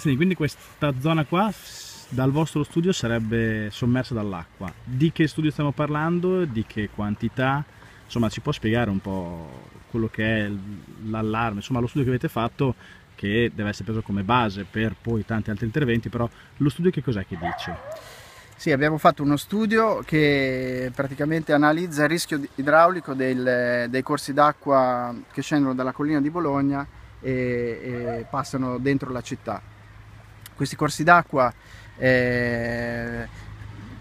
Sì, quindi questa zona qua dal vostro studio sarebbe sommersa dall'acqua. Di che studio stiamo parlando? Di che quantità? Insomma, ci può spiegare un po' quello che è l'allarme, insomma lo studio che avete fatto che deve essere preso come base per poi tanti altri interventi, però lo studio che cos'è che dice? Sì, abbiamo fatto uno studio che praticamente analizza il rischio idraulico del, dei corsi d'acqua che scendono dalla collina di Bologna e, e passano dentro la città questi corsi d'acqua eh,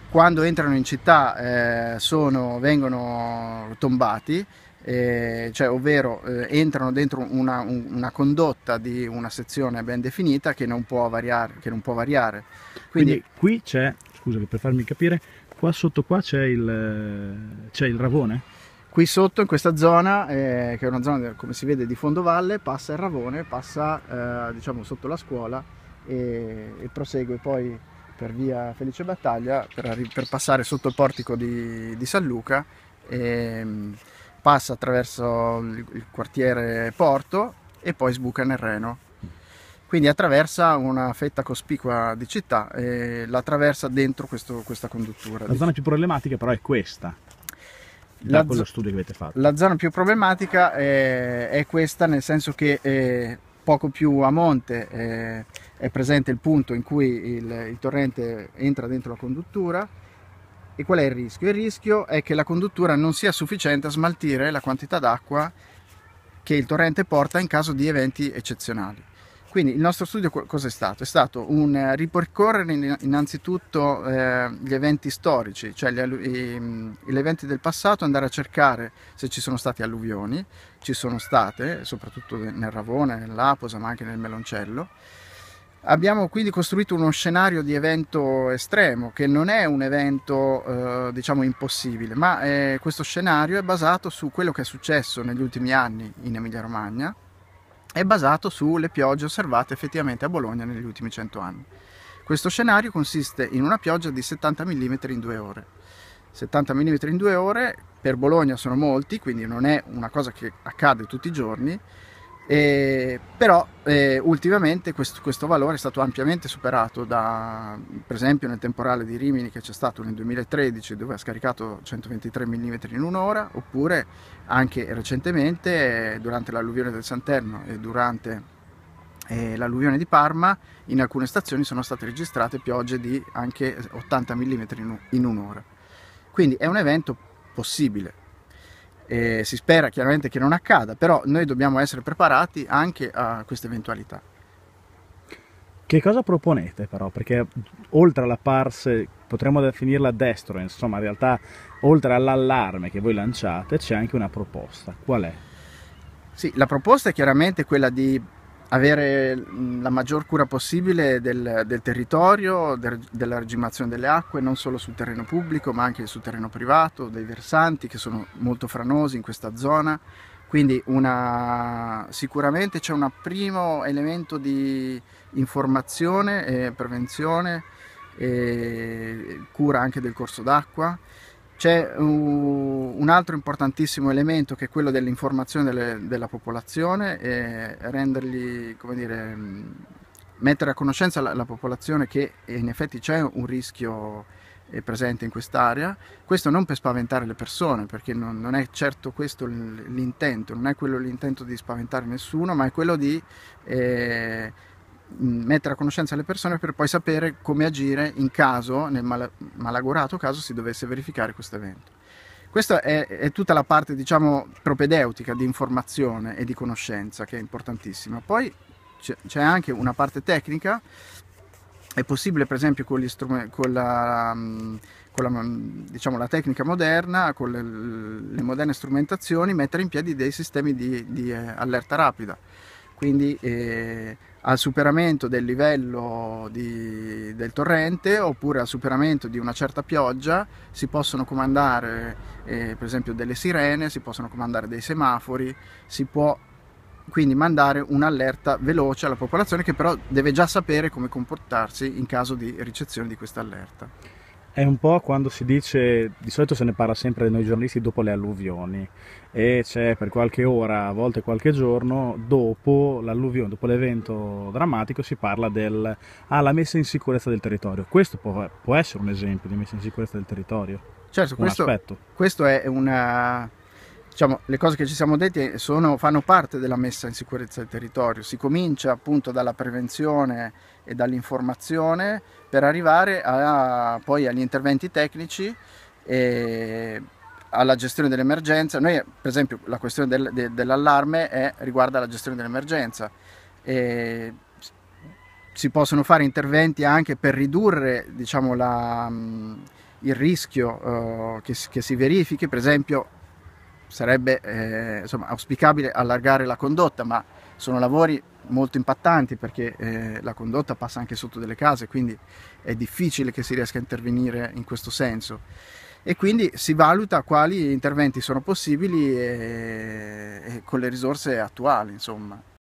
quando entrano in città eh, sono, vengono tombati, eh, cioè, ovvero eh, entrano dentro una, un, una, condotta di una sezione ben definita che non può variare. Non può variare. Quindi, Quindi, qui c'è, scusami per farmi capire, qua sotto qua c'è il, c'è il ravone? qui sotto in questa zona eh, che è una zona come si vede di fondovalle passa il Ravone passa eh, diciamo sotto la scuola e, e prosegue poi per via Felice Battaglia per, per passare sotto il portico di, di San Luca e, ehm, passa attraverso il, il quartiere Porto e poi sbuca nel Reno quindi attraversa una fetta cospicua di città e la attraversa dentro questo, questa conduttura. La zona più problematica però è questa, la, z- la zona più problematica è, è questa nel senso che eh, poco più a monte eh, è presente il punto in cui il, il, torrente entra dentro la conduttura e qual è il rischio? Il rischio è che la conduttura non sia sufficiente a smaltire la quantità d'acqua che il torrente porta in caso di eventi eccezionali. Quindi il nostro studio cos'è stato? È stato un eh, ripercorrere innanzitutto eh, gli eventi storici, cioè gli, i, gli, eventi del passato, andare a cercare se ci sono stati alluvioni, ci sono state, soprattutto nel Ravone, nell'Aposa, ma anche nel Meloncello. Abbiamo quindi costruito uno scenario di evento estremo, che non è un evento eh, diciamo impossibile, ma eh, questo scenario è basato su quello che è successo negli ultimi anni in Emilia Romagna, è basato sulle piogge osservate effettivamente a Bologna negli ultimi 100 anni. Questo scenario consiste in una pioggia di 70 mm in due ore. 70 mm in due ore per Bologna sono molti, quindi non è una cosa che accade tutti i giorni, eh, però eh, ultimamente questo, questo, valore è stato ampiamente superato da, per esempio nel temporale di Rimini che c'è stato nel 2013 dove ha scaricato 123 mm in un'ora oppure anche recentemente eh, durante l'alluvione del Santerno e durante eh, l'alluvione di Parma in alcune stazioni sono state registrate piogge di anche 80 mm in, in un'ora quindi è un evento possibile e si spera chiaramente che non accada, però noi dobbiamo essere preparati anche a questa eventualità. Che cosa proponete però? Perché oltre alla parse, potremmo definirla destro, insomma in realtà oltre all'allarme che voi lanciate c'è anche una proposta. Qual è? Sì, la proposta è chiaramente quella di avere la maggior cura possibile del, del territorio, del, della regimazione delle acque, non solo sul terreno pubblico ma anche sul terreno privato, dei versanti che sono molto franosi in questa zona. Quindi una, sicuramente c'è un primo elemento di informazione e prevenzione e cura anche del corso d'acqua c'è un altro importantissimo elemento che è quello dell'informazione delle, della popolazione e rendergli, come dire, mm, mettere a conoscenza la, la popolazione che in effetti c'è un rischio eh, presente in quest'area. Questo non per spaventare le persone, perché non, non, è certo questo l'intento, non è quello l'intento di spaventare nessuno, ma è quello di eh, Mm, mettere a conoscenza le persone per poi sapere come agire in caso, nel mal- malagorato caso, si dovesse verificare questo evento. Questa è, è, tutta la parte, diciamo, propedeutica di informazione e di conoscenza che è importantissima. Poi c'è, c'è anche una parte tecnica, è possibile per esempio con, strum- con, la, mm, con la, mm, diciamo, la, tecnica moderna, con le, le, moderne strumentazioni, mettere in piedi dei sistemi di, di eh, allerta rapida quindi eh, al superamento del livello di, del torrente oppure al superamento di una certa pioggia si possono comandare eh, per esempio delle sirene, si possono comandare dei semafori, si può quindi mandare un'allerta veloce alla popolazione che però deve già sapere come comportarsi in caso di ricezione di questa allerta. È un po' quando si dice, di solito se ne parla sempre noi giornalisti dopo le alluvioni e c'è per qualche ora, a volte qualche giorno, dopo l'alluvione, dopo l'evento drammatico si parla della ah, messa in sicurezza del territorio. Questo può, può, essere un esempio di messa in sicurezza del territorio. Certo, questo, questo è una, diciamo, le cose che ci siamo dette sono, fanno parte della messa in sicurezza del territorio. Si comincia appunto dalla prevenzione e dall'informazione per arrivare a, poi agli interventi tecnici e alla gestione dell'emergenza. Noi, per esempio, la questione del, de, dell'allarme è, riguarda la gestione dell'emergenza. E si possono fare interventi anche per ridurre diciamo, la, il rischio eh, che, che si verifichi, per esempio sarebbe eh, insomma, auspicabile allargare la condotta, ma sono lavori molto impattanti perché eh, la condotta passa anche sotto delle case, quindi è difficile che si riesca a intervenire in questo senso. E quindi si valuta quali interventi sono possibili e, eh, e con le risorse attuali, insomma.